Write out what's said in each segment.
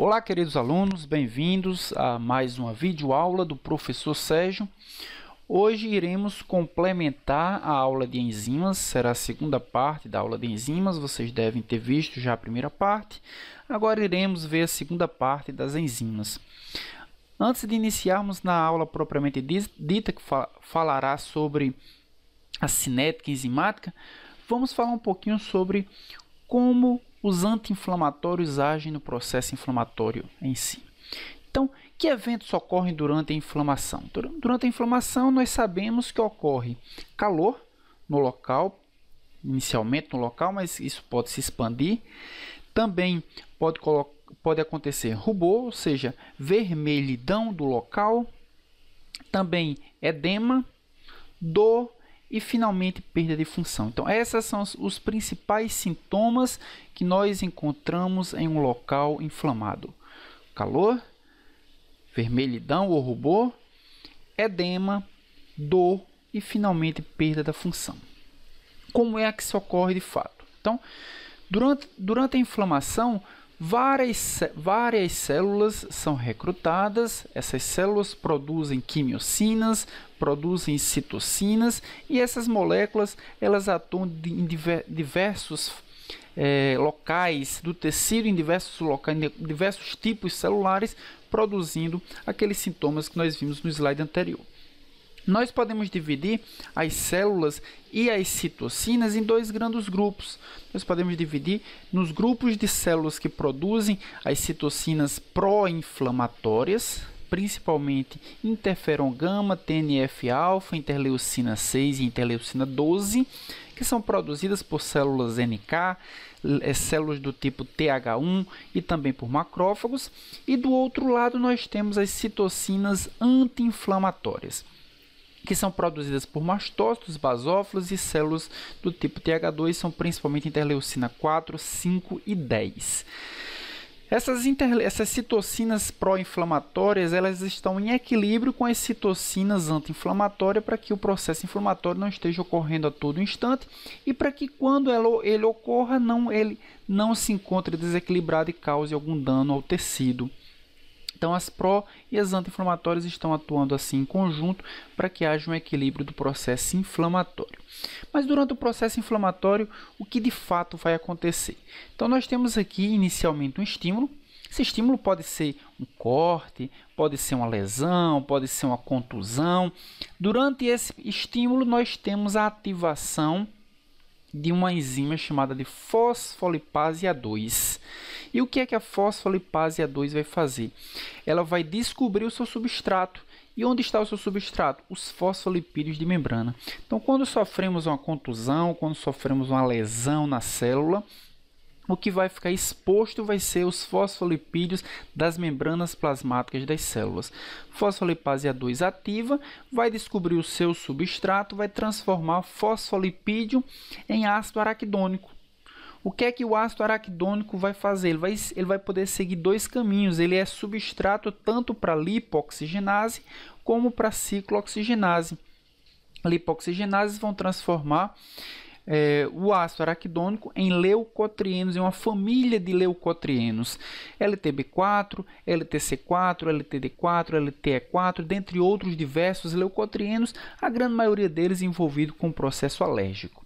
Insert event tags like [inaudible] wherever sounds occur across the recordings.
Olá, queridos alunos, bem-vindos a mais uma videoaula do professor Sérgio. Hoje iremos complementar a aula de enzimas, será a segunda parte da aula de enzimas, vocês devem ter visto já a primeira parte. Agora iremos ver a segunda parte das enzimas. Antes de iniciarmos na aula propriamente dita, que falará sobre a cinética enzimática, vamos falar um pouquinho sobre como os anti-inflamatórios agem no processo inflamatório em si. Então, que eventos ocorrem durante a inflamação? Durante a inflamação, nós sabemos que ocorre calor no local, inicialmente no local, mas isso pode se expandir. Também pode, pode acontecer rubor, ou seja, vermelhidão do local. Também edema, dor, e finalmente perda de função. Então, esses são os principais sintomas que nós encontramos em um local inflamado: calor, vermelhidão ou rubor, edema, dor e finalmente perda da função. Como é que isso ocorre de fato? Então, durante, durante a inflamação, Várias, várias células são recrutadas, essas células produzem quimiocinas, produzem citocinas e essas moléculas elas atuam em diversos é, locais do tecido, em diversos locais, em diversos tipos celulares, produzindo aqueles sintomas que nós vimos no slide anterior. Nós podemos dividir as células e as citocinas em dois grandes grupos. Nós podemos dividir nos grupos de células que produzem as citocinas pró-inflamatórias, principalmente interferon gama, TNF-alfa, interleucina 6 e interleucina 12, que são produzidas por células NK, eh, células do tipo TH1 e também por macrófagos. E do outro lado, nós temos as citocinas anti-inflamatórias que são produzidas por mastócitos, basófilos e células do tipo TH2, são principalmente interleucina 4, 5 e 10. Essas, inter... Essas citocinas pró-inflamatórias elas estão em equilíbrio com as citocinas anti-inflamatórias para que o processo inflamatório não esteja ocorrendo a todo instante e para que quando ele ocorra não ele não se encontre desequilibrado e cause algum dano ao tecido então, as pró e as anti-inflamatórias estão atuando assim em conjunto para que haja um equilíbrio do processo inflamatório. Mas durante o processo inflamatório, o que de fato vai acontecer? Então, nós temos aqui inicialmente um estímulo. Esse estímulo pode ser um corte, pode ser uma lesão, pode ser uma contusão. Durante esse estímulo, nós temos a ativação de uma enzima chamada de fosfolipase A2. E o que é que a fosfolipase A2 vai fazer? Ela vai descobrir o seu substrato. E onde está o seu substrato? Os fosfolipídios de membrana. Então, quando sofremos uma contusão, quando sofremos uma lesão na célula, o que vai ficar exposto vai ser os fosfolipídios das membranas plasmáticas das células. Fosfolipase A2 ativa, vai descobrir o seu substrato, vai transformar fosfolipídio em ácido araquidônico. O que é que o ácido araquidônico vai fazer? Ele vai, ele vai poder seguir dois caminhos. Ele é substrato tanto para lipoxigenase como para ciclooxigenase. Lipoxigenases vão transformar é, o ácido araquidônico em leucotrienos, em uma família de leucotrienos, LTB4, LTC4, LTD4, LTE4, dentre outros diversos leucotrienos, a grande maioria deles envolvido com o processo alérgico.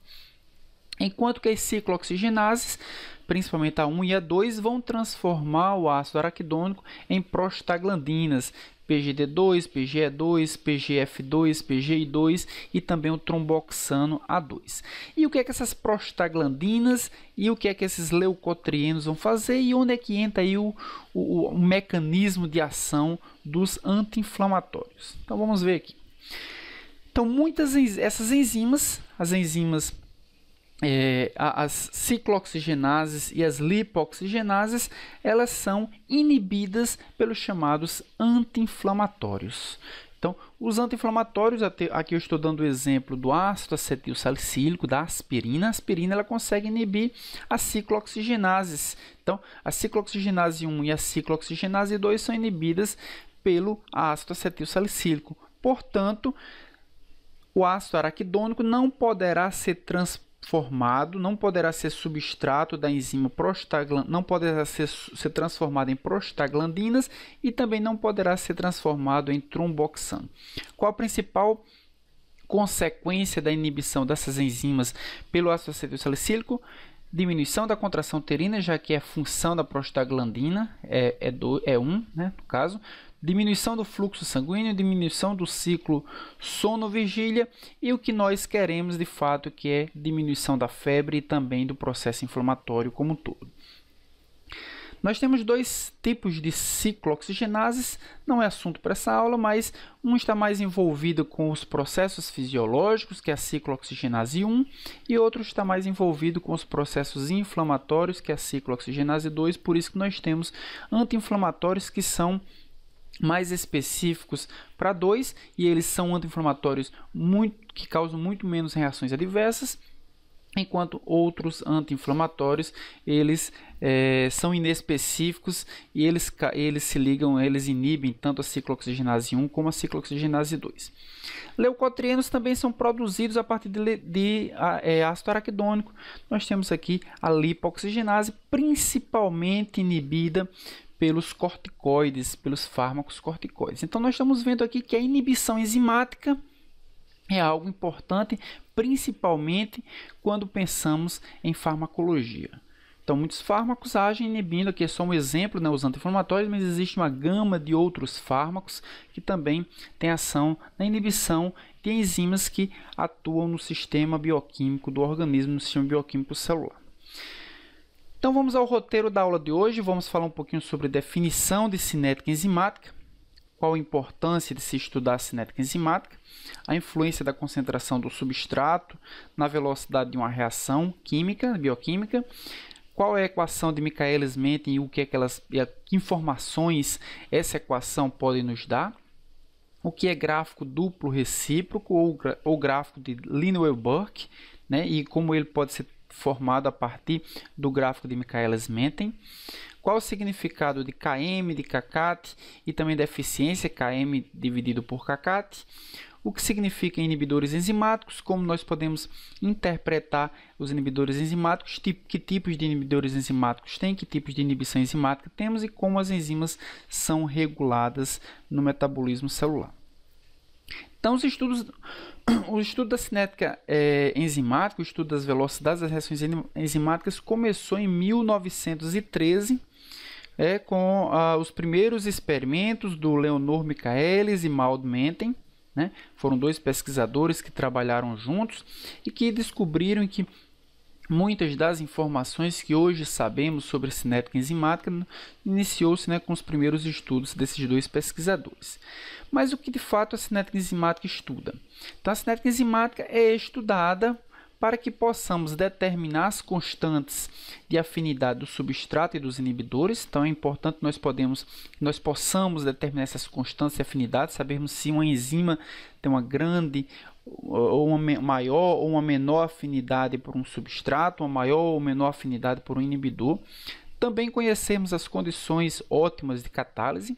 Enquanto que as ciclooxigenases, principalmente a 1 e a 2, vão transformar o ácido araquidônico em prostaglandinas, PGD2, PGE2, PGF2, PGI2 e também o tromboxano A2. E o que é que essas prostaglandinas e o que é que esses leucotrienos vão fazer e onde é que entra aí o, o, o mecanismo de ação dos anti-inflamatórios. Então vamos ver aqui. Então muitas essas enzimas, as enzimas é, as ciclooxigenases e as lipooxigenases, elas são inibidas pelos chamados anti-inflamatórios. Então, os anti-inflamatórios, aqui eu estou dando o exemplo do ácido acetil salicílico, da aspirina. A aspirina ela consegue inibir as ciclooxigenases. Então, a ciclooxigenase 1 e a ciclooxigenase 2 são inibidas pelo ácido acetil salicílico. Portanto, o ácido araquidônico não poderá ser transportado formado não poderá ser substrato da enzima prostaglandina, não poderá ser, ser transformado em prostaglandinas e também não poderá ser transformado em tromboxano. Qual a principal consequência da inibição dessas enzimas pelo ácido acetilsalicílico? Diminuição da contração uterina, já que é função da prostaglandina, é, é, do, é um, né, no caso diminuição do fluxo sanguíneo, diminuição do ciclo sono-vigília e o que nós queremos de fato que é diminuição da febre e também do processo inflamatório como um todo. Nós temos dois tipos de ciclooxigenases, não é assunto para essa aula, mas um está mais envolvido com os processos fisiológicos, que é a ciclooxigenase 1, e outro está mais envolvido com os processos inflamatórios, que é a ciclooxigenase 2, por isso que nós temos anti-inflamatórios que são mais específicos para 2 e eles são anti-inflamatórios que causam muito menos reações adversas, enquanto outros anti-inflamatórios eles é, são inespecíficos e eles, eles se ligam, eles inibem tanto a ciclooxigenase 1 como a ciclooxigenase 2. Leucotrienos também são produzidos a partir de, de a, é, ácido araquidônico. Nós temos aqui a lipoxigenase, principalmente inibida pelos corticoides, pelos fármacos corticoides. Então, nós estamos vendo aqui que a inibição enzimática é algo importante, principalmente quando pensamos em farmacologia. Então, muitos fármacos agem inibindo, aqui é só um exemplo, né, os anti-inflamatórios, mas existe uma gama de outros fármacos que também têm ação na inibição de enzimas que atuam no sistema bioquímico do organismo, no sistema bioquímico celular. Então vamos ao roteiro da aula de hoje, vamos falar um pouquinho sobre definição de cinética enzimática, qual a importância de se estudar a cinética enzimática, a influência da concentração do substrato na velocidade de uma reação química, bioquímica, qual é a equação de Michaelis-Menten e o que é aquelas que informações essa equação pode nos dar, o que é gráfico duplo recíproco ou, ou gráfico de Linwell-Burke, né, e como ele pode ser formado a partir do gráfico de Michaelis Menten. Qual o significado de Km de Kakat e também da eficiência Km dividido por Kakat? O que significa inibidores enzimáticos? Como nós podemos interpretar os inibidores enzimáticos? Que tipos de inibidores enzimáticos tem? Que tipos de inibição enzimática temos? E como as enzimas são reguladas no metabolismo celular? Então, os estudos o estudo da cinética é, enzimática, o estudo das velocidades das reações enzimáticas, começou em 1913 é, com ah, os primeiros experimentos do Leonor Michaelis e Maud Menten. Né? Foram dois pesquisadores que trabalharam juntos e que descobriram que Muitas das informações que hoje sabemos sobre cinética enzimática iniciou-se né, com os primeiros estudos desses dois pesquisadores. Mas o que de fato a cinética enzimática estuda? Então, a cinética enzimática é estudada para que possamos determinar as constantes de afinidade do substrato e dos inibidores. Então, é importante nós podemos, nós possamos determinar essas constantes de afinidade, sabermos se uma enzima tem uma grande ou uma maior ou uma menor afinidade por um substrato, uma maior ou menor afinidade por um inibidor. Também conhecermos as condições ótimas de catálise,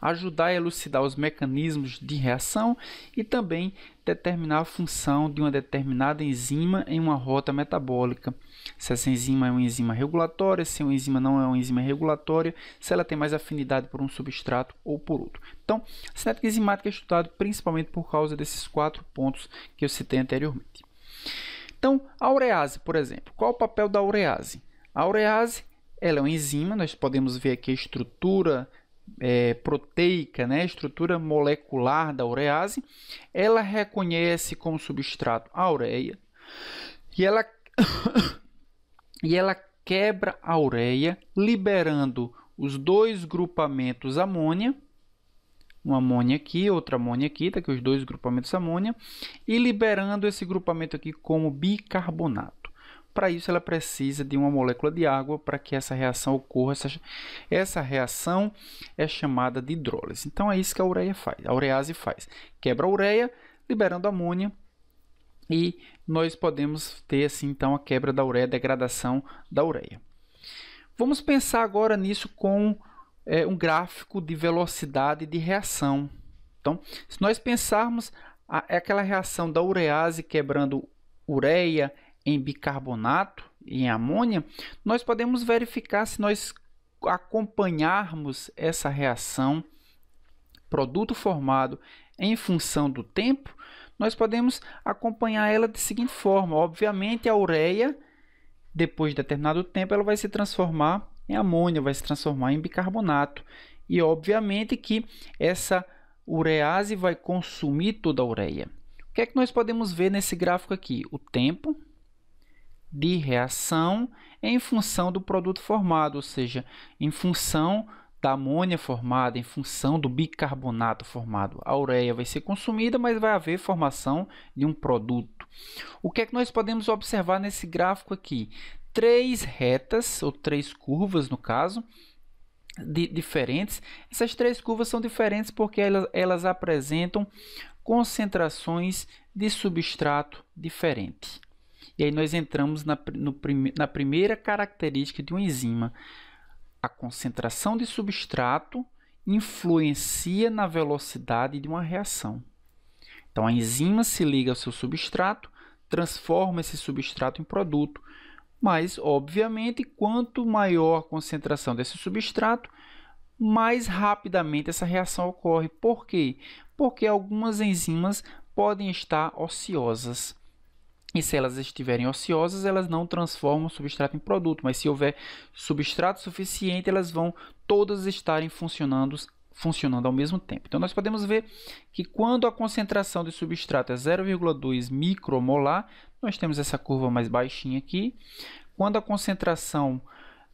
ajudar a elucidar os mecanismos de reação e também determinar a função de uma determinada enzima em uma rota metabólica. Se essa enzima é uma enzima regulatória, se uma enzima não é uma enzima regulatória, se ela tem mais afinidade por um substrato ou por outro. Então, a cinética enzimática é estudada principalmente por causa desses quatro pontos que eu citei anteriormente. Então, a urease, por exemplo. Qual é o papel da urease? A urease ela é uma enzima, nós podemos ver aqui a estrutura é, proteica, né, estrutura molecular da urease, ela reconhece como substrato a ureia e ela, [coughs] e ela quebra a ureia, liberando os dois grupamentos amônia, uma amônia aqui, outra amônia aqui, tá aqui os dois grupamentos amônia, e liberando esse grupamento aqui como bicarbonato. Para isso, ela precisa de uma molécula de água para que essa reação ocorra. Essa, essa reação é chamada de hidrólise. Então, é isso que a ureia faz, a urease faz. Quebra a ureia, liberando amônia e nós podemos ter, assim, então, a quebra da ureia, a degradação da ureia. Vamos pensar agora nisso com é, um gráfico de velocidade de reação. Então, se nós pensarmos a, é aquela reação da urease quebrando ureia, em bicarbonato e em amônia, nós podemos verificar se nós acompanharmos essa reação produto formado em função do tempo, nós podemos acompanhar ela de seguinte forma. Obviamente, a ureia, depois de determinado tempo, ela vai se transformar em amônia, vai se transformar em bicarbonato. E, obviamente, que essa urease vai consumir toda a ureia. O que é que nós podemos ver nesse gráfico aqui? O tempo de reação em função do produto formado, ou seja, em função da amônia formada, em função do bicarbonato formado. A ureia vai ser consumida, mas vai haver formação de um produto. O que é que nós podemos observar nesse gráfico aqui? Três retas, ou três curvas no caso, de, diferentes. Essas três curvas são diferentes porque elas, elas apresentam concentrações de substrato diferente. E aí nós entramos na, no, na primeira característica de uma enzima. A concentração de substrato influencia na velocidade de uma reação. Então, a enzima se liga ao seu substrato, transforma esse substrato em produto, mas, obviamente, quanto maior a concentração desse substrato, mais rapidamente essa reação ocorre. Por quê? Porque algumas enzimas podem estar ociosas. E se elas estiverem ociosas, elas não transformam o substrato em produto, mas se houver substrato suficiente, elas vão todas estarem funcionando, funcionando ao mesmo tempo. Então, nós podemos ver que quando a concentração de substrato é 0,2 micromolar, nós temos essa curva mais baixinha aqui. Quando a concentração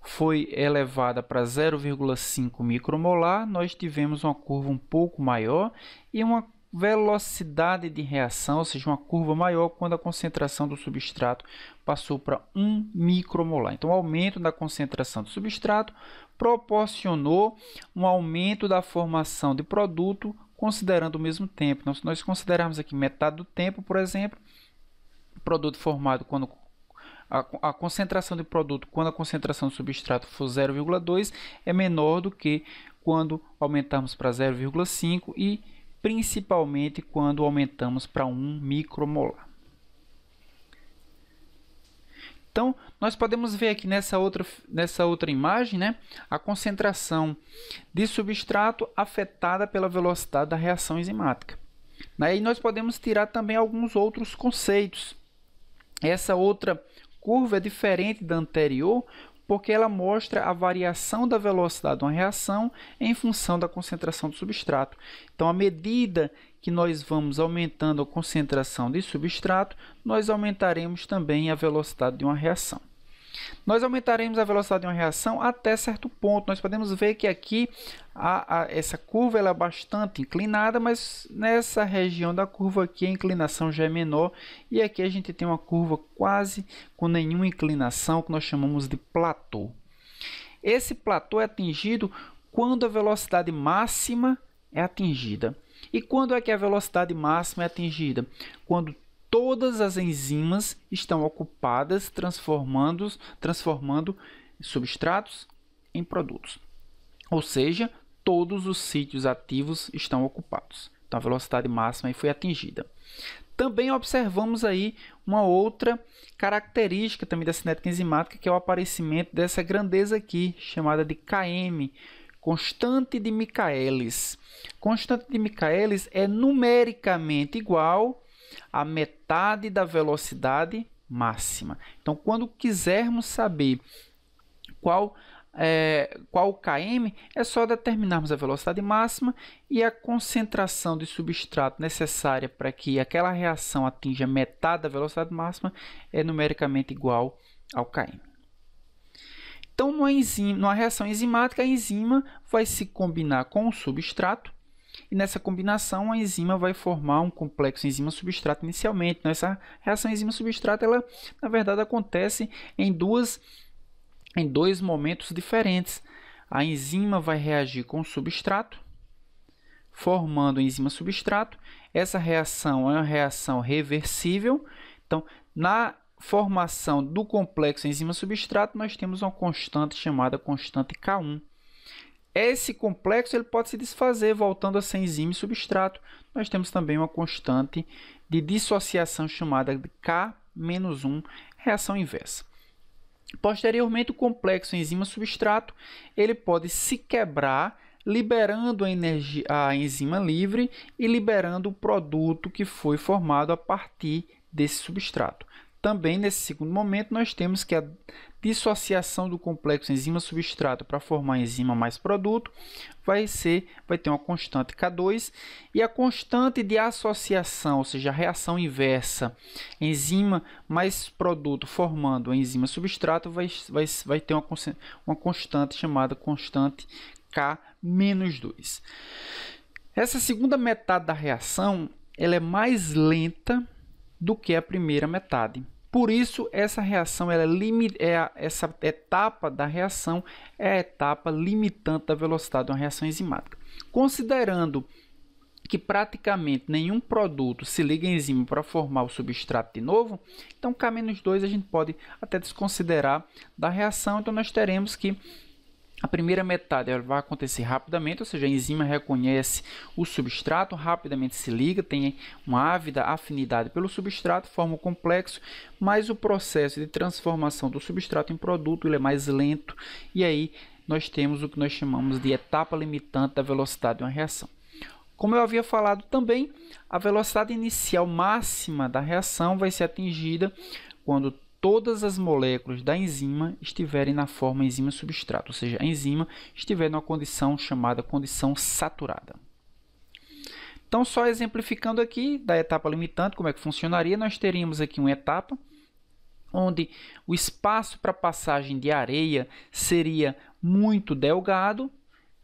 foi elevada para 0,5 micromolar, nós tivemos uma curva um pouco maior e uma velocidade de reação, ou seja, uma curva maior quando a concentração do substrato passou para 1 micromolar. Então, o aumento da concentração do substrato proporcionou um aumento da formação de produto considerando o mesmo tempo. Então, se nós considerarmos aqui metade do tempo, por exemplo, produto formado quando a, concentração de produto quando a concentração do substrato for 0,2 é menor do que quando aumentarmos para 0,5 e principalmente quando aumentamos para 1 micromolar. Então, nós podemos ver aqui nessa outra, nessa outra imagem né, a concentração de substrato afetada pela velocidade da reação enzimática. Daí né, nós podemos tirar também alguns outros conceitos. Essa outra curva é diferente da anterior porque ela mostra a variação da velocidade de uma reação em função da concentração do substrato. Então, à medida que nós vamos aumentando a concentração de substrato, nós aumentaremos também a velocidade de uma reação. Nós aumentaremos a velocidade de uma reação até certo ponto. Nós podemos ver que aqui a, a, essa curva ela é bastante inclinada, mas nessa região da curva aqui a inclinação já é menor. E aqui a gente tem uma curva quase com nenhuma inclinação, que nós chamamos de platô. Esse platô é atingido quando a velocidade máxima é atingida. E quando é que a velocidade máxima é atingida? Quando todas as enzimas estão ocupadas transformando, transformando substratos em produtos. Ou seja, todos os sítios ativos estão ocupados. Então a velocidade máxima foi atingida. Também observamos aí uma outra característica também da cinética enzimática, que é o aparecimento dessa grandeza aqui, chamada de KM, constante de Michaelis. Constante de Michaelis é numericamente igual a metade da velocidade máxima. Então, quando quisermos saber qual é, qual km, é só determinarmos a velocidade máxima e a concentração de substrato necessária para que aquela reação atinja metade da velocidade máxima é numericamente igual ao km. Então, numa, enzima, numa reação enzimática, a enzima vai se combinar com o substrato e nessa combinação, a enzima vai formar um complexo enzima-substrato inicialmente. Né? Essa reação enzima-substrato, ela na verdade acontece em duas em dois momentos diferentes. A enzima vai reagir com o substrato, formando enzima-substrato. Essa reação é uma reação reversível. Então, na formação do complexo enzima-substrato, nós temos uma constante chamada constante K1. Esse complexo ele pode se desfazer voltando a ser enzima e substrato. Nós temos também uma constante de dissociação chamada de K-1, reação inversa. Posteriormente, o complexo enzima-substrato ele pode se quebrar, liberando a, energia, a enzima livre e liberando o produto que foi formado a partir desse substrato. Também, nesse segundo momento, nós temos que a dissociação do complexo enzima-substrato para formar enzima mais produto vai, ser, vai ter uma constante K2 e a constante de associação, ou seja, a reação inversa, enzima mais produto formando enzima-substrato vai, vai, vai ter uma, uma constante chamada constante K-2. Essa segunda metade da reação ela é mais lenta do que a primeira metade. Por isso, essa reação, ela é, é a, essa etapa da reação é a etapa limitante da velocidade de uma reação enzimática. Considerando que praticamente nenhum produto se liga à enzima para formar o substrato de novo, então K-2 a gente pode até desconsiderar da reação, então nós teremos que a primeira metade ela vai acontecer rapidamente, ou seja, a enzima reconhece o substrato, rapidamente se liga, tem uma ávida afinidade pelo substrato, forma o complexo, mas o processo de transformação do substrato em produto ele é mais lento e aí nós temos o que nós chamamos de etapa limitante da velocidade de uma reação. Como eu havia falado também, a velocidade inicial máxima da reação vai ser atingida quando todas as moléculas da enzima estiverem na forma enzima substrato, ou seja, a enzima estiver numa condição chamada condição saturada. Então, só exemplificando aqui da etapa limitante, como é que funcionaria, nós teríamos aqui uma etapa onde o espaço para passagem de areia seria muito delgado,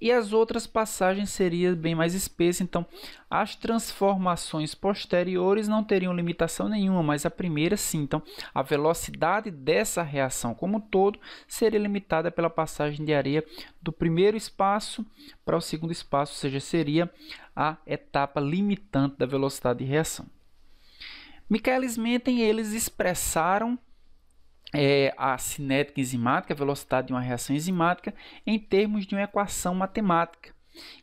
e as outras passagens seriam bem mais espessas, então as transformações posteriores não teriam limitação nenhuma, mas a primeira sim. Então, a velocidade dessa reação como um todo seria limitada pela passagem de areia do primeiro espaço para o segundo espaço, ou seja, seria a etapa limitante da velocidade de reação. Michaelis Menten eles expressaram é, a cinética enzimática, a velocidade de uma reação enzimática, em termos de uma equação matemática.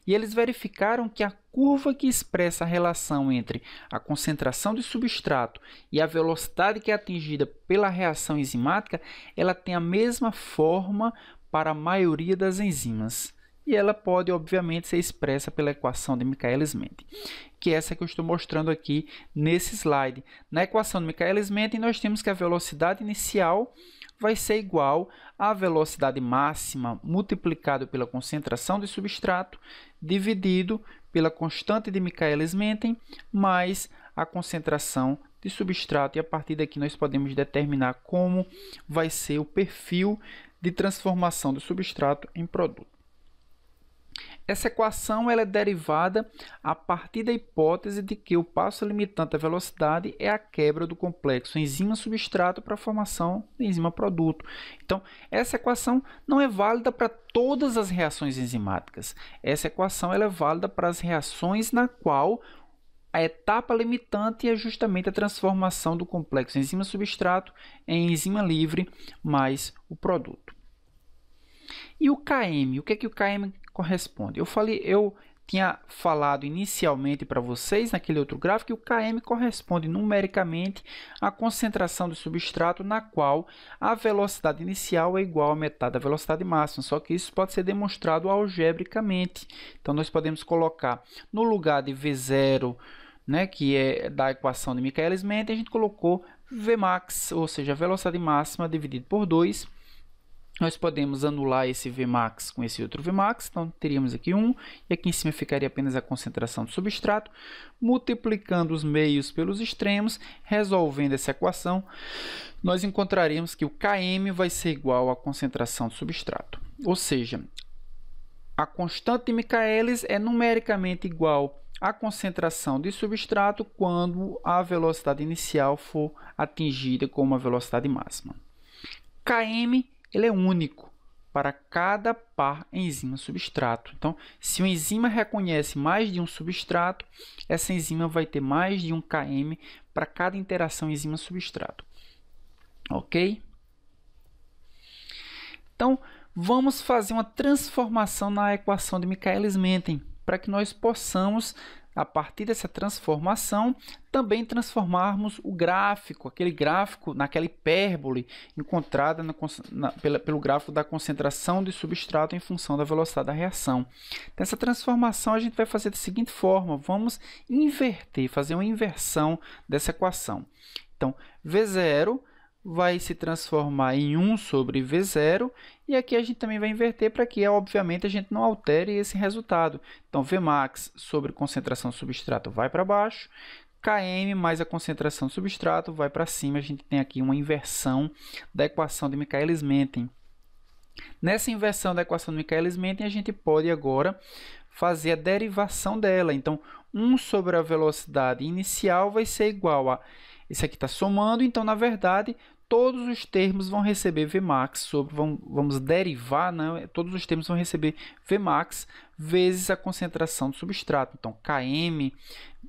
E eles verificaram que a curva que expressa a relação entre a concentração de substrato e a velocidade que é atingida pela reação enzimática, ela tem a mesma forma para a maioria das enzimas e ela pode, obviamente, ser expressa pela equação de Michaelis-Menten, que é essa que eu estou mostrando aqui nesse slide. Na equação de Michaelis-Menten, nós temos que a velocidade inicial vai ser igual à velocidade máxima multiplicado pela concentração de substrato dividido pela constante de Michaelis-Menten mais a concentração de substrato e a partir daqui nós podemos determinar como vai ser o perfil de transformação do substrato em produto. Essa equação ela é derivada a partir da hipótese de que o passo limitante da velocidade é a quebra do complexo enzima-substrato para a formação de enzima-produto. Então, essa equação não é válida para todas as reações enzimáticas. Essa equação ela é válida para as reações na qual a etapa limitante é justamente a transformação do complexo enzima-substrato em enzima livre mais o produto. E o KM? O que é que o KM corresponde. Eu falei, eu tinha falado inicialmente para vocês naquele outro gráfico que o Km corresponde numericamente à concentração do substrato na qual a velocidade inicial é igual a metade da velocidade máxima, só que isso pode ser demonstrado algebricamente. Então nós podemos colocar no lugar de V0, né, que é da equação de Michaelis-Menten, a gente colocou Vmax, ou seja, a velocidade máxima dividido por 2 nós podemos anular esse Vmax com esse outro Vmax, então teríamos aqui 1, e aqui em cima ficaria apenas a concentração do substrato, multiplicando os meios pelos extremos, resolvendo essa equação, nós encontraremos que o Km vai ser igual à concentração do substrato. Ou seja, a constante de Michaelis é numericamente igual à concentração de substrato quando a velocidade inicial for atingida com uma velocidade máxima. Km ele é único para cada par enzima-substrato. Então, se uma enzima reconhece mais de um substrato, essa enzima vai ter mais de um Km para cada interação enzima-substrato. Ok? Então, vamos fazer uma transformação na equação de Michaelis-Menten para que nós possamos a partir dessa transformação, também transformarmos o gráfico, aquele gráfico naquela hipérbole encontrada na, na, pela, pelo gráfico da concentração de substrato em função da velocidade da reação. Nessa então, transformação a gente vai fazer da seguinte forma, vamos inverter, fazer uma inversão dessa equação. Então, V0 vai se transformar em 1 sobre V0, e aqui a gente também vai inverter para que, obviamente, a gente não altere esse resultado. Então, Vmax sobre concentração substrato vai para baixo, Km mais a concentração substrato vai para cima. A gente tem aqui uma inversão da equação de Michaelis-Menten. Nessa inversão da equação de Michaelis-Menten, a gente pode agora fazer a derivação dela. Então, 1 sobre a velocidade inicial vai ser igual a isso aqui está somando, então, na verdade, todos os termos vão receber Vmax, sobre, vão, vamos derivar, né? todos os termos vão receber Vmax vezes a concentração do substrato. Então, Km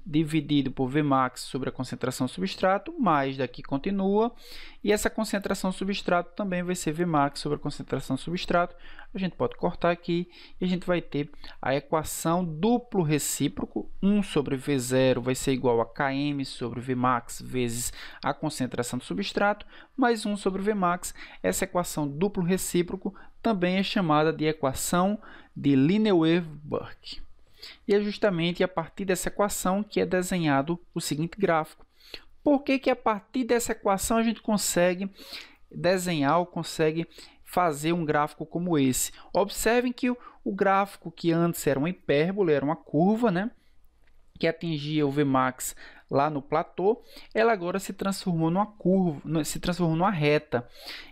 dividido por Vmax sobre a concentração do substrato, mais daqui continua, e essa concentração do substrato também vai ser Vmax sobre a concentração do substrato, a gente pode cortar aqui e a gente vai ter a equação duplo recíproco. 1 sobre V0 vai ser igual a Km sobre Vmax vezes a concentração do substrato, mais 1 sobre Vmax. Essa equação duplo recíproco também é chamada de equação de Lineway-Burke. E é justamente a partir dessa equação que é desenhado o seguinte gráfico. Por que, que a partir dessa equação a gente consegue desenhar ou consegue fazer um gráfico como esse. Observem que o, gráfico que antes era uma hipérbole, era uma curva, né? que atingia o Vmax lá no platô, ela agora se transformou numa curva, se transformou numa reta.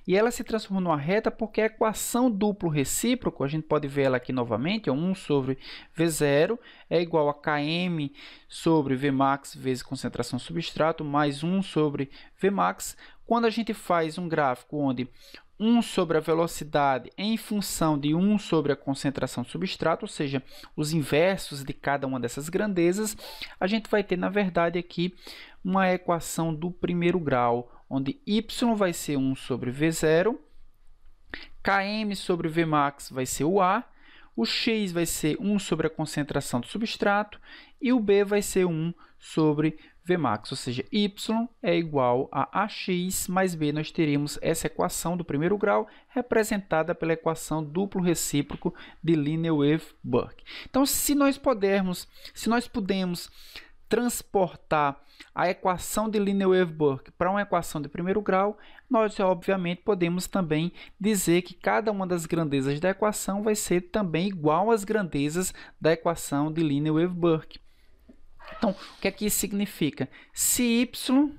E ela se transformou numa reta porque a equação duplo recíproco, a gente pode ver ela aqui novamente, é 1 sobre V0 é igual a Km sobre Vmax vezes concentração substrato mais 1 sobre Vmax. Quando a gente faz um gráfico onde 1 sobre a velocidade em função de 1 sobre a concentração do substrato, ou seja, os inversos de cada uma dessas grandezas, a gente vai ter, na verdade, aqui uma equação do primeiro grau, onde y vai ser 1 sobre v0, km sobre vmax vai ser o A, o x vai ser 1 sobre a concentração do substrato e o b vai ser 1 sobre Vmax, ou seja, y é igual a ax mais b. Nós teríamos essa equação do primeiro grau representada pela equação duplo recíproco de Linewave-Burke. Então, se nós pudermos, se nós pudermos transportar a equação de Linewave-Burke para uma equação de primeiro grau, nós obviamente podemos também dizer que cada uma das grandezas da equação vai ser também igual às grandezas da equação de Linewave-Burke. Então, o que é que isso significa? Se y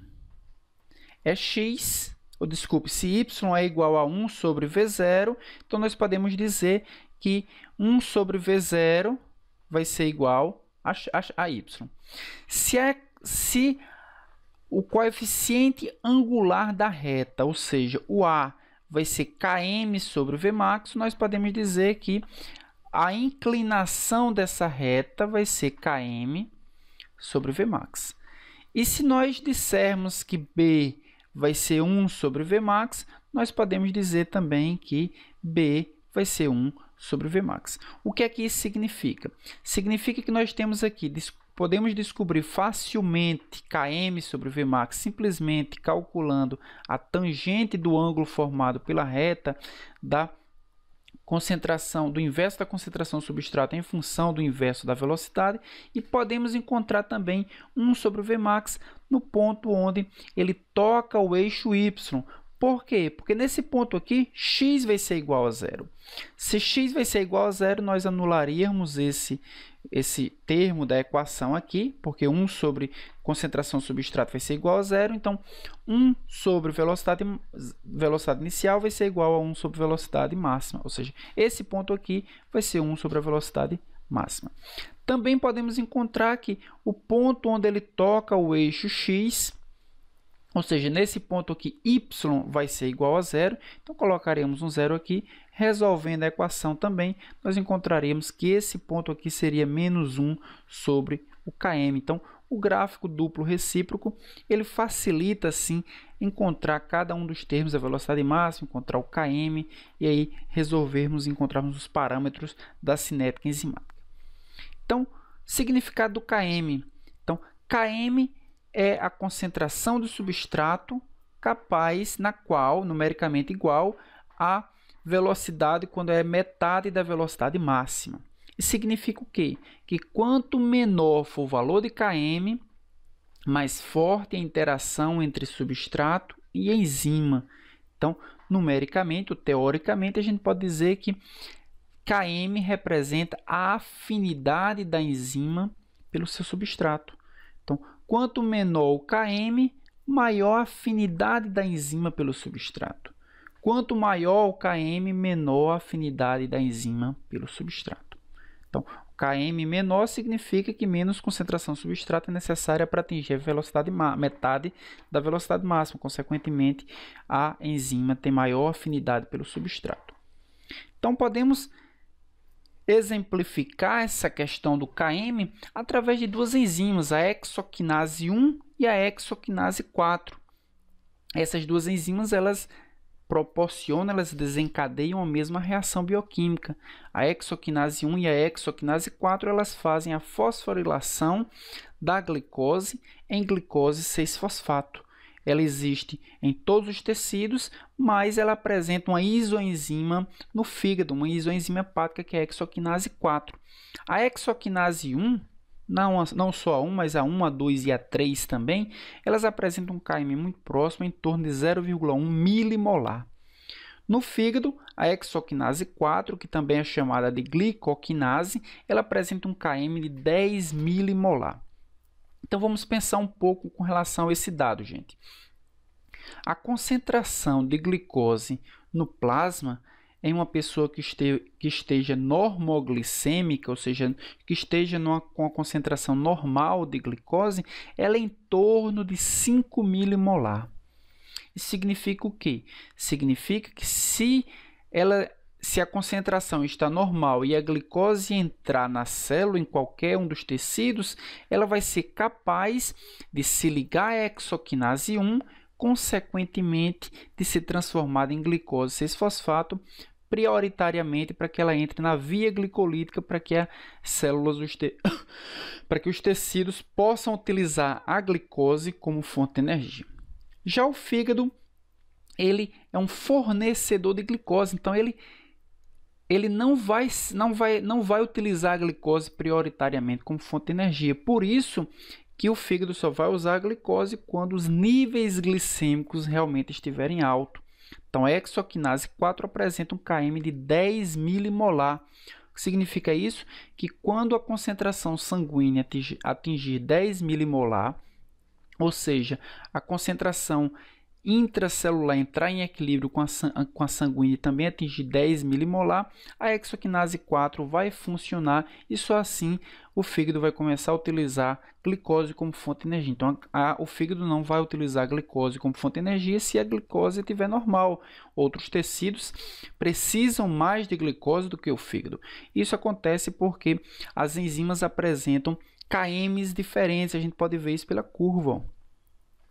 é x, ou desculpe, se y é igual a 1 sobre v0, então nós podemos dizer que 1 sobre v0 vai ser igual a, a, a y. Se, é, se o coeficiente angular da reta, ou seja, o a vai ser km sobre vmax, nós podemos dizer que a inclinação dessa reta vai ser km sobre Vmax. E se nós dissermos que B vai ser 1 sobre Vmax, nós podemos dizer também que B vai ser 1 sobre Vmax. O que é que isso significa? Significa que nós temos aqui, podemos descobrir facilmente Km sobre Vmax simplesmente calculando a tangente do ângulo formado pela reta da concentração do inverso da concentração substrato em função do inverso da velocidade e podemos encontrar também 1 sobre o Vmax no ponto onde ele toca o eixo Y. Por quê? Porque nesse ponto aqui, x vai ser igual a zero. Se x vai ser igual a zero, nós anularíamos esse esse termo da equação aqui, porque 1 sobre concentração substrato vai ser igual a zero, então 1 sobre velocidade, velocidade inicial vai ser igual a 1 sobre velocidade máxima, ou seja, esse ponto aqui vai ser 1 sobre a velocidade máxima. Também podemos encontrar que o ponto onde ele toca o eixo x ou seja, nesse ponto aqui, y vai ser igual a zero. Então, colocaremos um zero aqui. Resolvendo a equação também, nós encontraremos que esse ponto aqui seria menos 1 sobre o Km. Então, o gráfico duplo recíproco, ele facilita, assim, encontrar cada um dos termos, da velocidade máxima, encontrar o Km, e aí resolvermos encontrarmos os parâmetros da cinética enzimática. Então, significado do Km. Então, Km é a concentração do substrato capaz na qual, numericamente igual, a velocidade quando é metade da velocidade máxima. Isso significa o quê? Que quanto menor for o valor de Km, mais forte a interação entre substrato e enzima. Então, numericamente ou teoricamente, a gente pode dizer que Km representa a afinidade da enzima pelo seu substrato. Então, Quanto menor o Km, maior a afinidade da enzima pelo substrato. Quanto maior o Km, menor a afinidade da enzima pelo substrato. Então, Km menor significa que menos concentração substrato é necessária para atingir a velocidade metade da velocidade máxima, consequentemente, a enzima tem maior afinidade pelo substrato. Então, podemos exemplificar essa questão do KM através de duas enzimas, a hexoquinase 1 e a hexoquinase 4. Essas duas enzimas, elas proporcionam, elas desencadeiam a mesma reação bioquímica. A hexoquinase 1 e a hexoquinase 4, elas fazem a fosforilação da glicose em glicose 6-fosfato. Ela existe em todos os tecidos, mas ela apresenta uma isoenzima no fígado, uma isoenzima hepática que é a exoquinase 4. A exoquinase 1, não, não só a 1, mas a 1, a 2 e a 3 também, elas apresentam um KM muito próximo, em torno de 0,1 milimolar. No fígado, a exoquinase 4, que também é chamada de glicoquinase, ela apresenta um KM de 10 milimolar. Então vamos pensar um pouco com relação a esse dado, gente. A concentração de glicose no plasma em uma pessoa que, este, que esteja normoglicêmica, ou seja, que esteja numa, com a concentração normal de glicose, ela é em torno de 5 milimolar. Isso significa o quê? Significa que se ela se a concentração está normal e a glicose entrar na célula, em qualquer um dos tecidos, ela vai ser capaz de se ligar à hexoquinase 1, consequentemente de ser transformada em glicose 6-fosfato, prioritariamente para que ela entre na via glicolítica, para que as células, te... [coughs] para que os tecidos possam utilizar a glicose como fonte de energia. Já o fígado, ele é um fornecedor de glicose, então ele ele não vai, não vai, não vai utilizar a glicose prioritariamente como fonte de energia. Por isso que o fígado só vai usar a glicose quando os níveis glicêmicos realmente estiverem alto. Então, a exoquinase 4 apresenta um Km de 10 milimolar. O que significa isso? Que quando a concentração sanguínea atingir 10 milimolar, ou seja, a concentração intracelular entrar em equilíbrio com a, com a sanguínea e também atingir 10 milimolar, a exoquinase 4 vai funcionar e só assim o fígado vai começar a utilizar glicose como fonte de energia. Então, a, a, o fígado não vai utilizar glicose como fonte de energia se a glicose estiver normal. Outros tecidos precisam mais de glicose do que o fígado. Isso acontece porque as enzimas apresentam KMs diferentes, a gente pode ver isso pela curva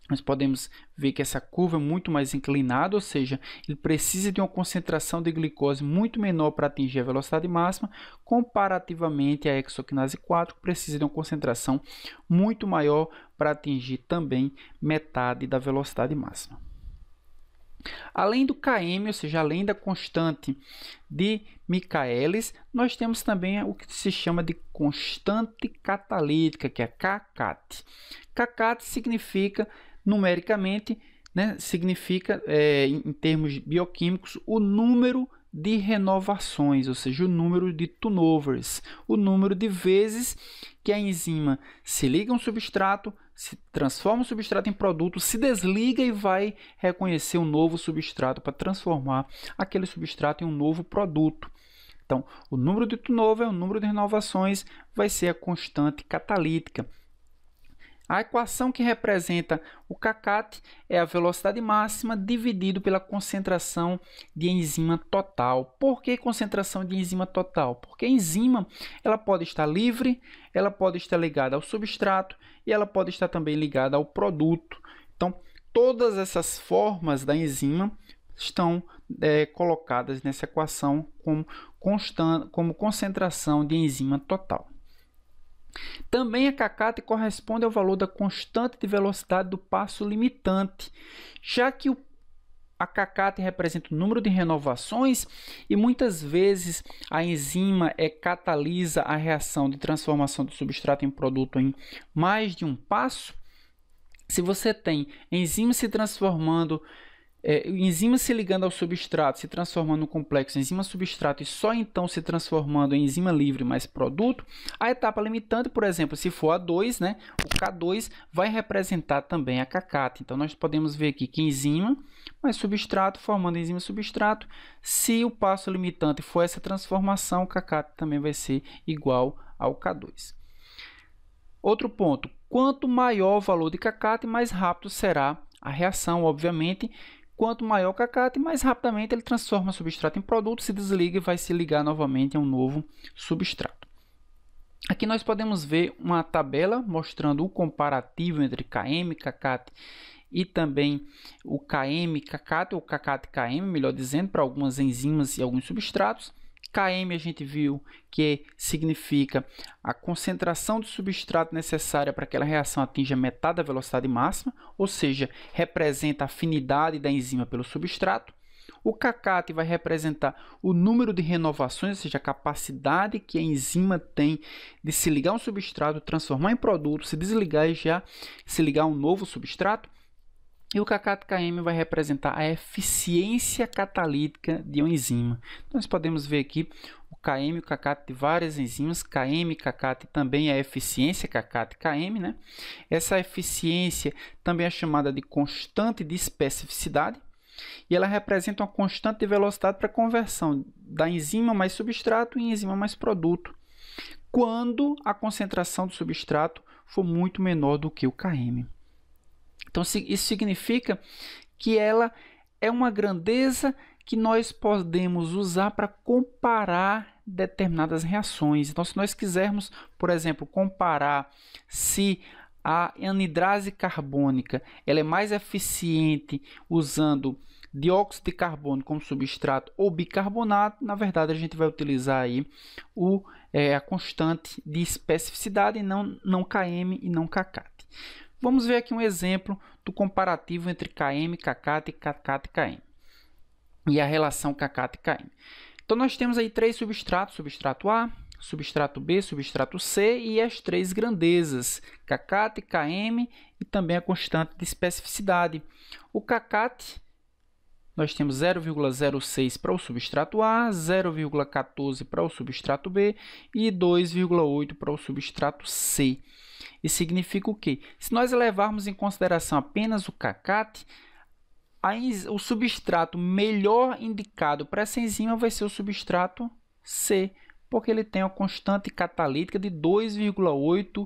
nós podemos ver que essa curva é muito mais inclinada, ou seja, ele precisa de uma concentração de glicose muito menor para atingir a velocidade máxima, comparativamente à exoquinase 4, que precisa de uma concentração muito maior para atingir também metade da velocidade máxima. Além do KM, ou seja, além da constante de Michaelis, nós temos também o que se chama de constante catalítica, que é KCAT. KCAT significa numericamente né, significa, é, em termos bioquímicos, o número de renovações, ou seja, o número de turnovers, o número de vezes que a enzima se liga a um substrato, se transforma o substrato em produto, se desliga e vai reconhecer um novo substrato para transformar aquele substrato em um novo produto. Então, o número de turnover, o número de renovações vai ser a constante catalítica. A equação que representa o cacate é a velocidade máxima dividido pela concentração de enzima total. Por que concentração de enzima total? Porque a enzima ela pode estar livre, ela pode estar ligada ao substrato e ela pode estar também ligada ao produto. Então, todas essas formas da enzima estão é, colocadas nessa equação como, como concentração de enzima total. Também a cacate corresponde ao valor da constante de velocidade do passo limitante, já que o, a cacate representa o número de renovações e muitas vezes a enzima é, catalisa a reação de transformação do substrato em produto em mais de um passo. Se você tem enzima se transformando é, enzima se ligando ao substrato, se transformando no complexo enzima-substrato e só então se transformando em enzima livre mais produto, a etapa limitante, por exemplo, se for A2, né, o K2 vai representar também a cacata. Então, nós podemos ver aqui que enzima mais substrato formando enzima-substrato. Se o passo limitante for essa transformação, o cacata também vai ser igual ao K2. Outro ponto, quanto maior o valor de cacate, mais rápido será a reação, obviamente, Quanto maior o cacate, mais rapidamente ele transforma o substrato em produto, se desliga e vai se ligar novamente a um novo substrato. Aqui nós podemos ver uma tabela mostrando o comparativo entre KM, cacate e também o KM, cacate ou cacate KM, melhor dizendo, para algumas enzimas e alguns substratos. KM a gente viu que significa a concentração de substrato necessária para que aquela reação atinja metade da velocidade máxima, ou seja, representa a afinidade da enzima pelo substrato. O KCAT vai representar o número de renovações, ou seja, a capacidade que a enzima tem de se ligar a um substrato, transformar em produto, se desligar e já se ligar a um novo substrato. E o k km vai representar a eficiência catalítica de uma enzima. Então, nós podemos ver aqui o KM, o KCAT de várias enzimas, KM, KCAT também é a eficiência, KCAT, KM, né? Essa eficiência também é chamada de constante de especificidade e ela representa uma constante de velocidade para conversão da enzima mais substrato em enzima mais produto, quando a concentração do substrato for muito menor do que o KM. Então, isso significa que ela é uma grandeza que nós podemos usar para comparar determinadas reações. Então, se nós quisermos, por exemplo, comparar se a anidrase carbônica ela é mais eficiente usando dióxido de carbono como substrato ou bicarbonato, na verdade a gente vai utilizar aí o, é, a constante de especificidade, não, não KM e não KCAT. Vamos ver aqui um exemplo do comparativo entre KM, Kakata e Kakata e KM. E a relação Kakata e KM. Então, nós temos aí três substratos, substrato A, substrato B, substrato C e as três grandezas, e KM e também a constante de especificidade. O Kakate nós temos 0,06 para o substrato A, 0,14 para o substrato B e 2,8 para o substrato C. Isso significa o quê? Se nós levarmos em consideração apenas o cacate, o substrato melhor indicado para essa enzima vai ser o substrato C, porque ele tem uma constante catalítica de 2,8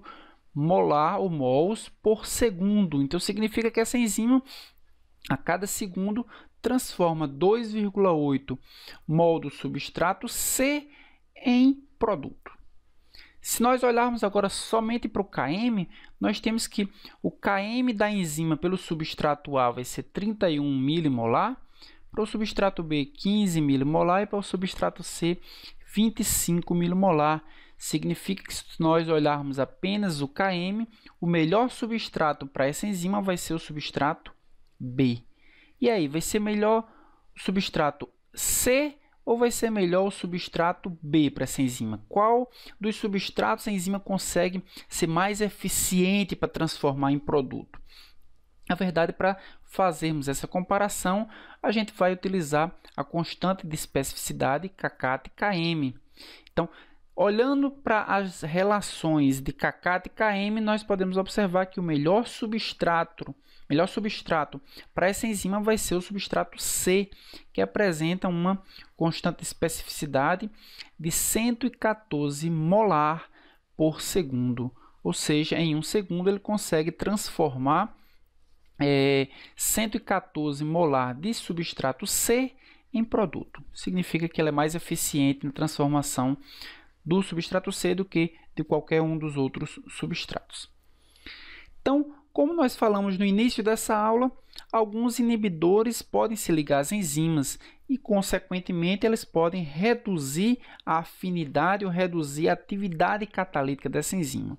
molar ou mols por segundo. Então, significa que essa enzima, a cada segundo, transforma 2,8 mol do substrato C em produto. Se nós olharmos agora somente para o Km, nós temos que o Km da enzima pelo substrato A vai ser 31 milimolar, para o substrato B 15 milimolar e para o substrato C 25 milimolar. Significa que se nós olharmos apenas o Km, o melhor substrato para essa enzima vai ser o substrato B. E aí, vai ser melhor o substrato C ou vai ser melhor o substrato B para essa enzima? Qual dos substratos a enzima consegue ser mais eficiente para transformar em produto? Na verdade, para fazermos essa comparação, a gente vai utilizar a constante de especificidade KCAT KM. Então, olhando para as relações de KCAT e KM, nós podemos observar que o melhor substrato melhor substrato para essa enzima vai ser o substrato C, que apresenta uma constante especificidade de 114 molar por segundo. Ou seja, em um segundo ele consegue transformar é, 114 molar de substrato C em produto. Significa que ela é mais eficiente na transformação do substrato C do que de qualquer um dos outros substratos. Então, como nós falamos no início dessa aula, alguns inibidores podem se ligar às enzimas e, consequentemente, eles podem reduzir a afinidade ou reduzir a atividade catalítica dessa enzima.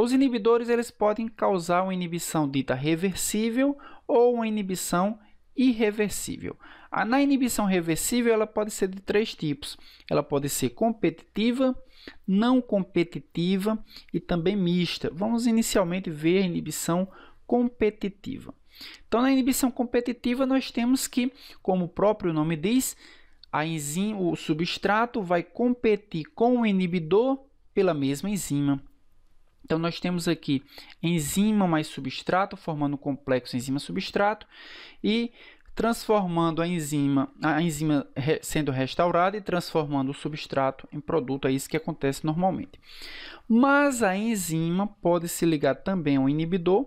Os inibidores eles podem causar uma inibição dita reversível ou uma inibição irreversível. Ah, na inibição reversível, ela pode ser de três tipos. Ela pode ser competitiva, não competitiva e também mista. Vamos inicialmente ver a inibição competitiva. Então, na inibição competitiva, nós temos que, como o próprio nome diz, a enzima, o substrato vai competir com o inibidor pela mesma enzima. Então, nós temos aqui enzima mais substrato, formando o complexo enzima-substrato, e transformando a enzima, a enzima sendo restaurada e transformando o substrato em produto, é isso que acontece normalmente. Mas a enzima pode se ligar também ao inibidor,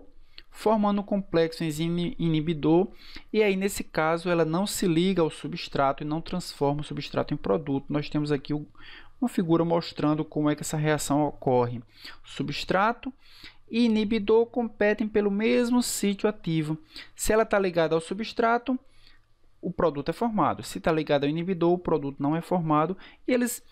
formando o um complexo enzima inibidor, e aí nesse caso ela não se liga ao substrato e não transforma o substrato em produto. Nós temos aqui uma figura mostrando como é que essa reação ocorre. Substrato e inibidor competem pelo mesmo sítio ativo. Se ela está ligada ao substrato, o produto é formado. Se está ligado ao inibidor, o produto não é formado. E eles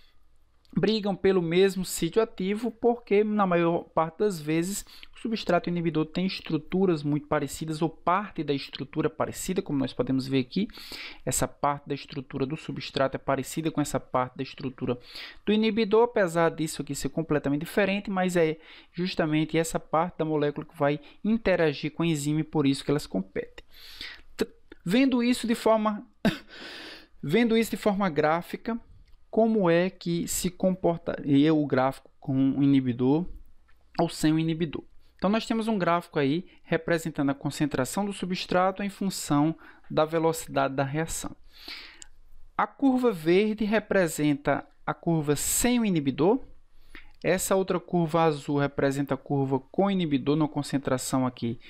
brigam pelo mesmo sítio ativo porque, na maior parte das vezes, o substrato inibidor tem estruturas muito parecidas ou parte da estrutura parecida, como nós podemos ver aqui. Essa parte da estrutura do substrato é parecida com essa parte da estrutura do inibidor, apesar disso aqui ser completamente diferente, mas é justamente essa parte da molécula que vai interagir com a enzima e por isso que elas competem. T vendo isso de forma... [laughs] vendo isso de forma gráfica, como é que se comportaria o gráfico com o inibidor ou sem o inibidor. Então, nós temos um gráfico aí representando a concentração do substrato em função da velocidade da reação. A curva verde representa a curva sem o inibidor. Essa outra curva azul representa a curva com inibidor na concentração aqui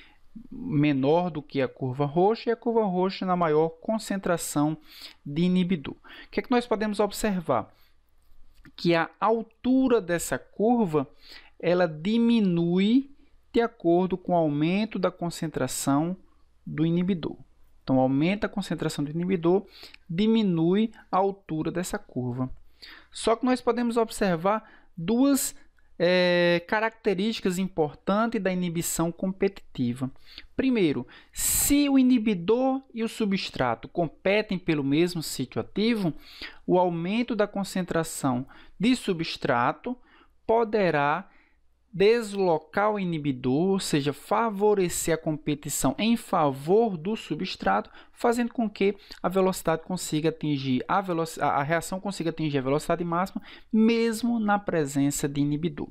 menor do que a curva roxa e a curva roxa na maior concentração de inibidor. O que é que nós podemos observar? Que a altura dessa curva ela diminui de acordo com o aumento da concentração do inibidor. Então, aumenta a concentração do inibidor, diminui a altura dessa curva. Só que nós podemos observar duas é, características importantes da inibição competitiva. Primeiro, se o inibidor e o substrato competem pelo mesmo sítio ativo, o aumento da concentração de substrato poderá deslocar o inibidor, ou seja, favorecer a competição em favor do substrato, fazendo com que a velocidade consiga atingir a, a reação consiga atingir a velocidade máxima mesmo na presença de inibidor.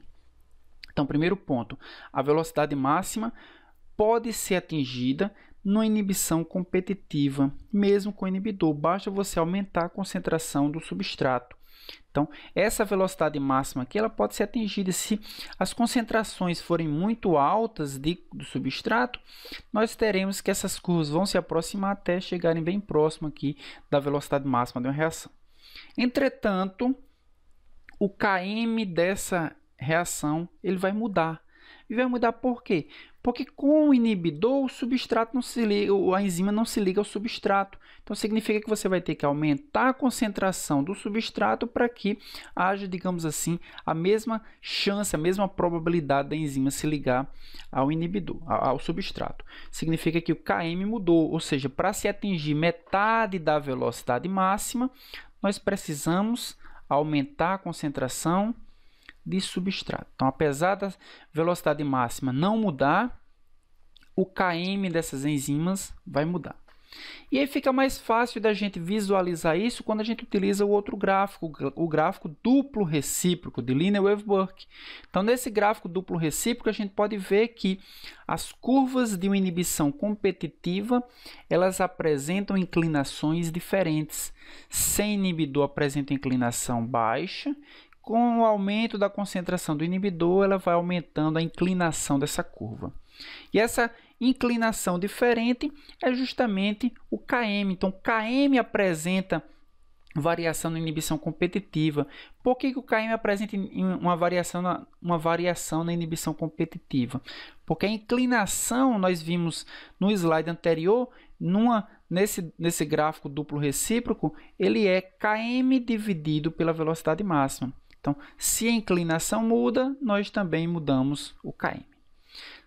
Então, primeiro ponto, a velocidade máxima pode ser atingida numa inibição competitiva, mesmo com inibidor, basta você aumentar a concentração do substrato. Então, essa velocidade máxima aqui ela pode ser atingida se as concentrações forem muito altas de, do substrato, nós teremos que essas curvas vão se aproximar até chegarem bem próximo aqui da velocidade máxima de uma reação. Entretanto, o Km dessa reação ele vai mudar. E vai mudar por quê? Porque com o inibidor, o substrato não se liga, a enzima não se liga ao substrato. Então significa que você vai ter que aumentar a concentração do substrato para que haja, digamos assim, a mesma chance, a mesma probabilidade da enzima se ligar ao inibidor, ao substrato. Significa que o Km mudou, ou seja, para se atingir metade da velocidade máxima, nós precisamos aumentar a concentração de substrato. Então, apesar da velocidade máxima não mudar, o Km dessas enzimas vai mudar. E aí fica mais fácil da gente visualizar isso quando a gente utiliza o outro gráfico, o gráfico duplo recíproco de Linewever-Burke. Então, nesse gráfico duplo recíproco, a gente pode ver que as curvas de uma inibição competitiva, elas apresentam inclinações diferentes. Sem inibidor apresenta inclinação baixa com o aumento da concentração do inibidor, ela vai aumentando a inclinação dessa curva. E essa inclinação diferente é justamente o KM. Então, KM apresenta variação na inibição competitiva. Por que, que o KM apresenta uma variação, na, uma variação na inibição competitiva? Porque a inclinação, nós vimos no slide anterior, numa, nesse, nesse gráfico duplo recíproco, ele é KM dividido pela velocidade máxima. Então, se a inclinação muda, nós também mudamos o km.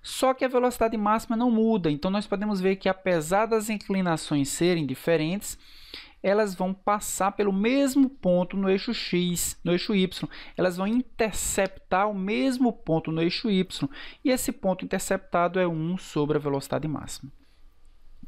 Só que a velocidade máxima não muda, então nós podemos ver que apesar das inclinações serem diferentes, elas vão passar pelo mesmo ponto no eixo x, no eixo y. Elas vão interceptar o mesmo ponto no eixo y, e esse ponto interceptado é 1 sobre a velocidade máxima.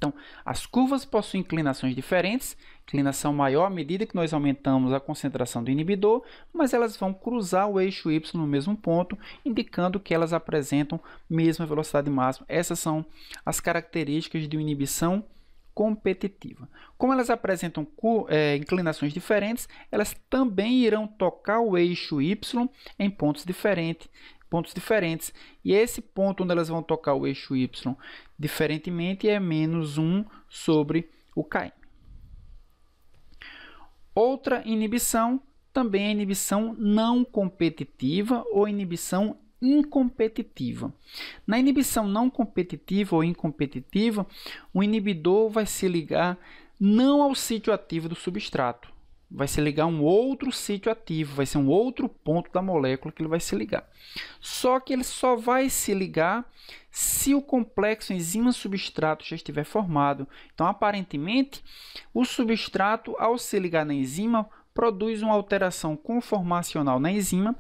Então, as curvas possuem inclinações diferentes, inclinação maior à medida que nós aumentamos a concentração do inibidor, mas elas vão cruzar o eixo y no mesmo ponto, indicando que elas apresentam mesma velocidade máxima. Essas são as características de inibição competitiva. Como elas apresentam é, inclinações diferentes, elas também irão tocar o eixo y em pontos diferentes, pontos diferentes. E é esse ponto onde elas vão tocar o eixo Y diferentemente é menos 1 sobre o KM. Outra inibição também é inibição não competitiva ou inibição incompetitiva. Na inibição não competitiva ou incompetitiva, o inibidor vai se ligar não ao sítio ativo do substrato, vai se ligar a um outro sítio ativo, vai ser um outro ponto da molécula que ele vai se ligar. Só que ele só vai se ligar se o complexo enzima-substrato já estiver formado. Então, aparentemente, o substrato, ao se ligar na enzima, produz uma alteração conformacional na enzima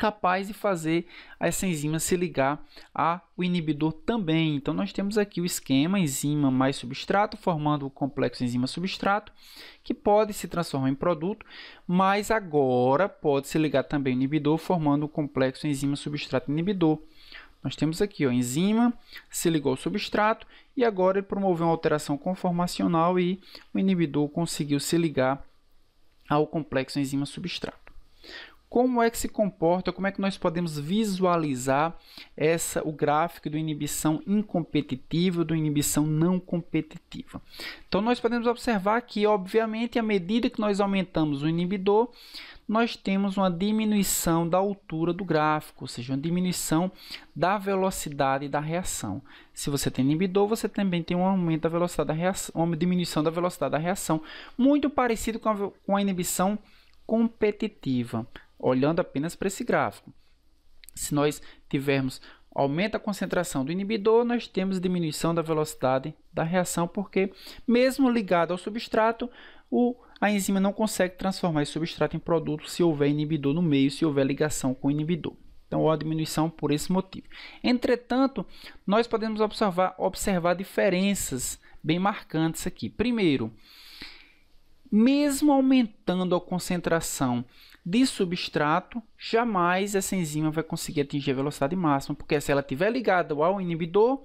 capaz de fazer essa enzima se ligar ao inibidor também. Então, nós temos aqui o esquema enzima mais substrato, formando o complexo enzima-substrato, que pode se transformar em produto, mas agora pode se ligar também ao inibidor, formando o complexo enzima-substrato-inibidor. Nós temos aqui a enzima, se ligou ao substrato e agora ele promoveu uma alteração conformacional e o inibidor conseguiu se ligar ao complexo enzima-substrato. Como é que se comporta, como é que nós podemos visualizar essa, o gráfico do inibição incompetitiva, do inibição não competitiva? Então, nós podemos observar que, obviamente, à medida que nós aumentamos o inibidor, nós temos uma diminuição da altura do gráfico, ou seja, uma diminuição da velocidade da reação. Se você tem inibidor, você também tem um aumento da velocidade da reação, uma diminuição da velocidade da reação, muito parecido com a, com a inibição competitiva olhando apenas para esse gráfico. Se nós tivermos aumenta a concentração do inibidor, nós temos diminuição da velocidade da reação, porque mesmo ligado ao substrato, o, a enzima não consegue transformar esse substrato em produto se houver inibidor no meio, se houver ligação com o inibidor. Então, há diminuição por esse motivo. Entretanto, nós podemos observar, observar diferenças bem marcantes aqui. Primeiro, mesmo aumentando a concentração de substrato, jamais essa enzima vai conseguir atingir a velocidade máxima, porque se ela estiver ligada ao inibidor,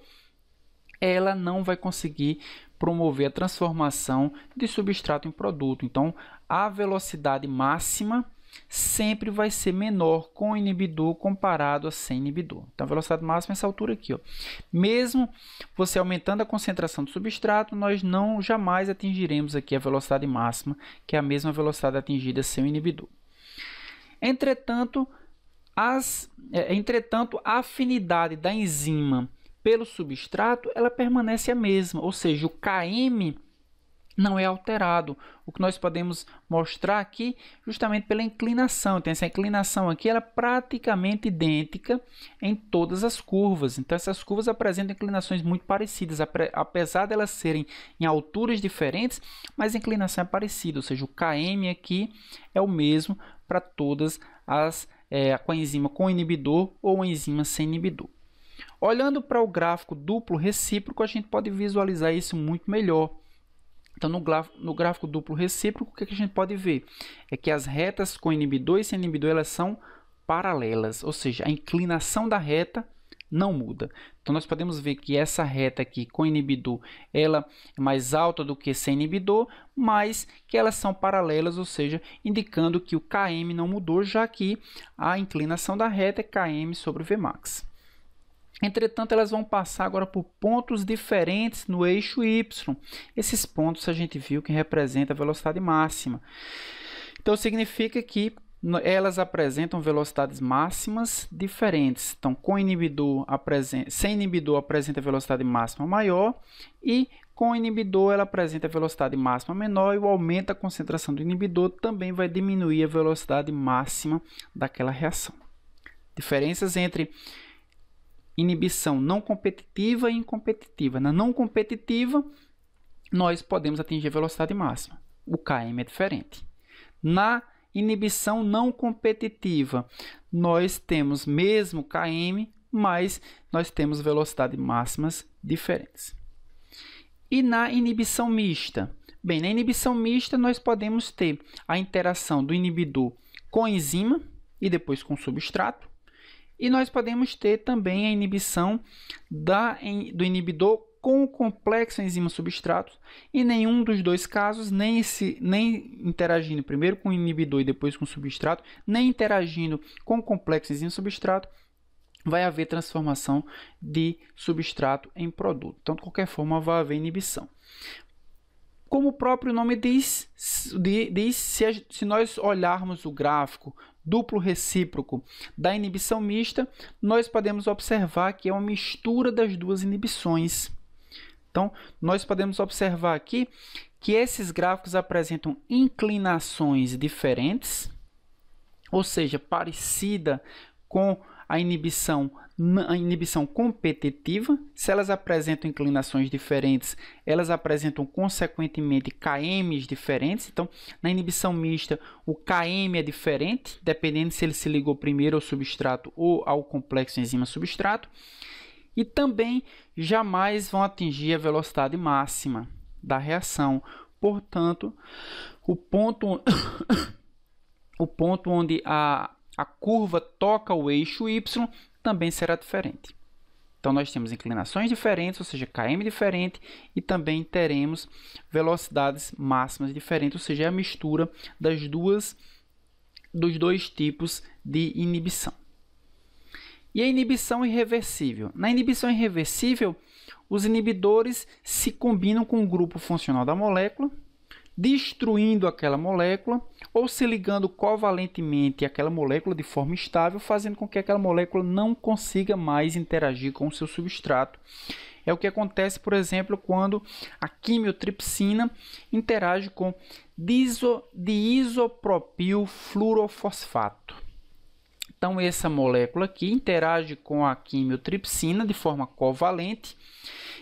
ela não vai conseguir promover a transformação de substrato em produto. Então, a velocidade máxima sempre vai ser menor com inibidor comparado a sem inibidor. Então, a velocidade máxima é essa altura aqui. Ó. Mesmo você aumentando a concentração do substrato, nós não jamais atingiremos aqui a velocidade máxima, que é a mesma velocidade atingida sem o inibidor. Entretanto, as, é, entretanto, a afinidade da enzima pelo substrato ela permanece a mesma, ou seja, o Km não é alterado. O que nós podemos mostrar aqui, justamente pela inclinação. Então, essa inclinação aqui ela é praticamente idêntica em todas as curvas. Então, essas curvas apresentam inclinações muito parecidas, apesar de elas serem em alturas diferentes, mas a inclinação é parecida, ou seja, o Km aqui é o mesmo para todas as é, com a enzima com inibidor ou enzima sem inibidor. Olhando para o gráfico duplo recíproco, a gente pode visualizar isso muito melhor. Então, no, no gráfico duplo recíproco, o que, é que a gente pode ver? É que as retas com inibidor e sem inibidor elas são paralelas, ou seja, a inclinação da reta não muda. Então nós podemos ver que essa reta aqui com inibidor, ela é mais alta do que sem inibidor, mas que elas são paralelas, ou seja, indicando que o Km não mudou, já que a inclinação da reta é Km sobre o Vmax. Entretanto, elas vão passar agora por pontos diferentes no eixo y. Esses pontos a gente viu que representa a velocidade máxima. Então significa que elas apresentam velocidades máximas diferentes. Então, com inibidor, apresenta, sem inibidor apresenta velocidade máxima maior e com inibidor ela apresenta velocidade máxima menor e o aumento da concentração do inibidor também vai diminuir a velocidade máxima daquela reação. Diferenças entre inibição não competitiva e incompetitiva. Na não competitiva, nós podemos atingir velocidade máxima. O KM é diferente. Na inibição não competitiva. Nós temos mesmo KM, mas nós temos velocidades máximas diferentes. E na inibição mista? Bem, na inibição mista nós podemos ter a interação do inibidor com enzima e depois com substrato. E nós podemos ter também a inibição da, do inibidor com o complexo enzima-substrato. Em nenhum dos dois casos, nem, esse, nem interagindo primeiro com o inibidor e depois com o substrato, nem interagindo com o complexo enzima-substrato, vai haver transformação de substrato em produto. Então, de qualquer forma, vai haver inibição. Como o próprio nome diz, diz se, se nós olharmos o gráfico duplo recíproco da inibição mista, nós podemos observar que é uma mistura das duas inibições. Então, nós podemos observar aqui que esses gráficos apresentam inclinações diferentes, ou seja, parecida com a inibição, a inibição competitiva. Se elas apresentam inclinações diferentes, elas apresentam consequentemente KMs diferentes. Então, na inibição mista, o KM é diferente, dependendo se ele se ligou primeiro ao substrato ou ao complexo enzima-substrato e também jamais vão atingir a velocidade máxima da reação. Portanto, o ponto, [coughs] o ponto onde a, a curva toca o eixo y também será diferente. Então, nós temos inclinações diferentes, ou seja, km diferente, e também teremos velocidades máximas diferentes, ou seja, a mistura das duas, dos dois tipos de inibição. E a inibição irreversível. Na inibição irreversível, os inibidores se combinam com o grupo funcional da molécula, destruindo aquela molécula ou se ligando covalentemente àquela molécula de forma estável, fazendo com que aquela molécula não consiga mais interagir com o seu substrato. É o que acontece, por exemplo, quando a quimiotripsina interage com diiso, diisopropilfluorofosfato. Então, essa molécula aqui interage com a quimiotripsina de forma covalente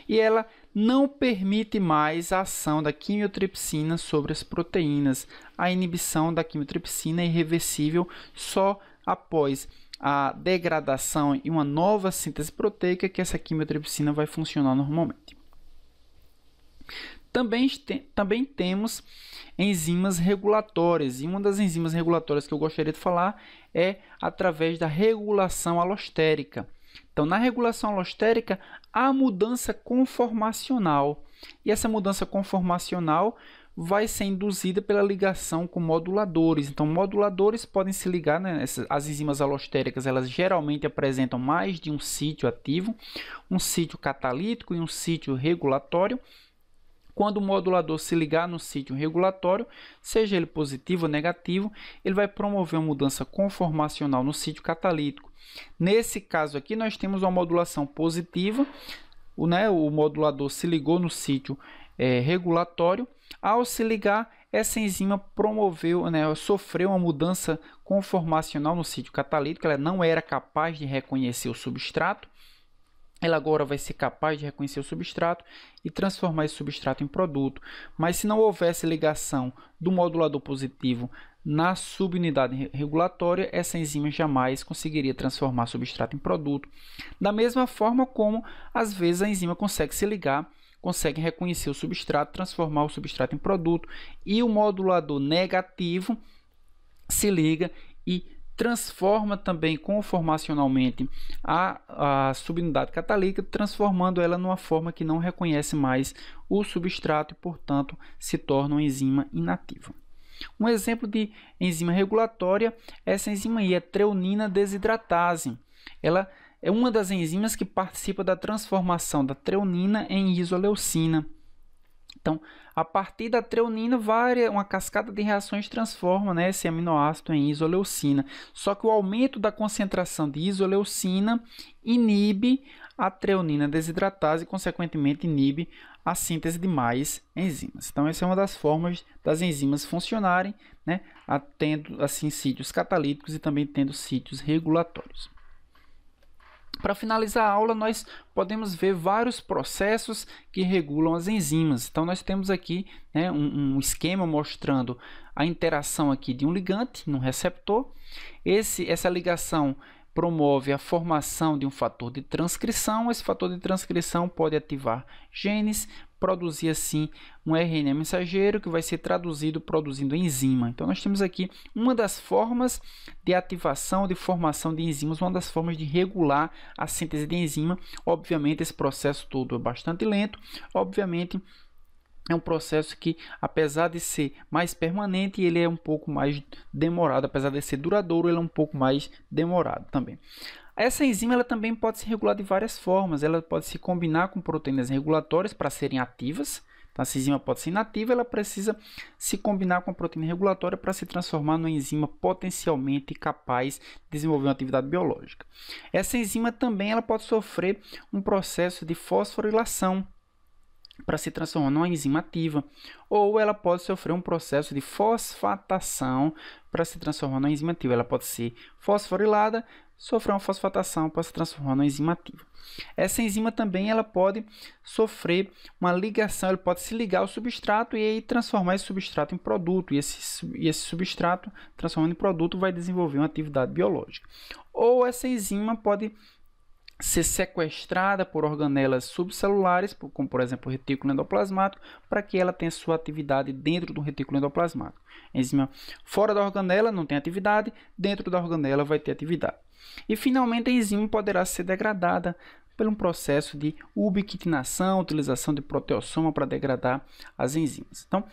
e ela não permite mais a ação da quimiotripsina sobre as proteínas. A inibição da quimiotripsina é irreversível só após a degradação e uma nova síntese proteica que essa quimiotripsina vai funcionar normalmente. Também, também temos enzimas regulatórias, e uma das enzimas regulatórias que eu gostaria de falar é através da regulação alostérica. Então, na regulação alostérica, há mudança conformacional. E essa mudança conformacional vai ser induzida pela ligação com moduladores. Então, moduladores podem se ligar, né? as enzimas alostéricas elas geralmente apresentam mais de um sítio ativo, um sítio catalítico e um sítio regulatório. Quando o modulador se ligar no sítio regulatório, seja ele positivo ou negativo, ele vai promover uma mudança conformacional no sítio catalítico. Nesse caso aqui, nós temos uma modulação positiva, o, né, o modulador se ligou no sítio é, regulatório. Ao se ligar, essa enzima promoveu, né, sofreu uma mudança conformacional no sítio catalítico, ela não era capaz de reconhecer o substrato ela agora vai ser capaz de reconhecer o substrato e transformar esse substrato em produto. Mas se não houvesse ligação do modulador positivo na subunidade regulatória, essa enzima jamais conseguiria transformar substrato em produto. Da mesma forma como, às vezes, a enzima consegue se ligar, consegue reconhecer o substrato, transformar o substrato em produto, e o modulador negativo se liga e transforma também conformacionalmente a, a subunidade catalítica, transformando ela numa forma que não reconhece mais o substrato e, portanto, se torna uma enzima inativa. Um exemplo de enzima regulatória é essa enzima aí, a é treonina desidratase. Ela é uma das enzimas que participa da transformação da treonina em isoleucina. Então, a partir da treonina, uma cascata de reações transforma né, esse aminoácido em isoleucina. Só que o aumento da concentração de isoleucina inibe a treonina desidratase e, consequentemente, inibe a síntese de mais enzimas. Então, essa é uma das formas das enzimas funcionarem, né, tendo assim sítios catalíticos e também tendo sítios regulatórios. Para finalizar a aula, nós podemos ver vários processos que regulam as enzimas. Então, nós temos aqui né, um, um esquema mostrando a interação aqui de um ligante no receptor. Esse, essa ligação promove a formação de um fator de transcrição. Esse fator de transcrição pode ativar genes, produzir assim um RNA mensageiro que vai ser traduzido produzindo enzima. Então nós temos aqui uma das formas de ativação, de formação de enzimas, uma das formas de regular a síntese de enzima. Obviamente esse processo todo é bastante lento, obviamente é um processo que, apesar de ser mais permanente, ele é um pouco mais demorado, apesar de ser duradouro, ele é um pouco mais demorado também. Essa enzima ela também pode se regular de várias formas. Ela pode se combinar com proteínas regulatórias para serem ativas. Então, essa enzima pode ser inativa, ela precisa se combinar com a proteína regulatória para se transformar numa enzima potencialmente capaz de desenvolver uma atividade biológica. Essa enzima também ela pode sofrer um processo de fosforilação para se transformar numa enzima ativa, ou ela pode sofrer um processo de fosfatação para se transformar numa enzima ativa. Ela pode ser fosforilada, sofrer uma fosfatação para se transformar numa enzima ativa. Essa enzima também ela pode sofrer uma ligação, ele pode se ligar ao substrato e aí transformar esse substrato em produto, e esse, e esse substrato transformando em produto vai desenvolver uma atividade biológica. Ou essa enzima pode ser sequestrada por organelas subcelulares, como por exemplo o retículo endoplasmático, para que ela tenha sua atividade dentro do retículo endoplasmático. A enzima fora da organela não tem atividade, dentro da organela vai ter atividade. E finalmente a enzima poderá ser degradada por um processo de ubiquitinação, utilização de proteossoma para degradar as enzimas. Então,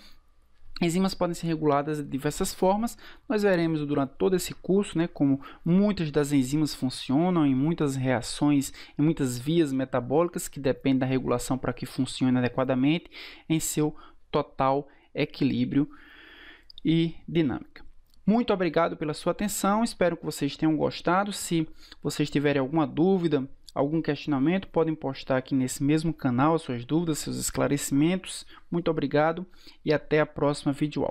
Enzimas podem ser reguladas de diversas formas. Nós veremos durante todo esse curso né, como muitas das enzimas funcionam em muitas reações, em muitas vias metabólicas que dependem da regulação para que funcione adequadamente em seu total equilíbrio e dinâmica. Muito obrigado pela sua atenção, espero que vocês tenham gostado. Se vocês tiverem alguma dúvida, algum questionamento, podem postar aqui nesse mesmo canal suas dúvidas, seus esclarecimentos. Muito obrigado e até a próxima videoaula.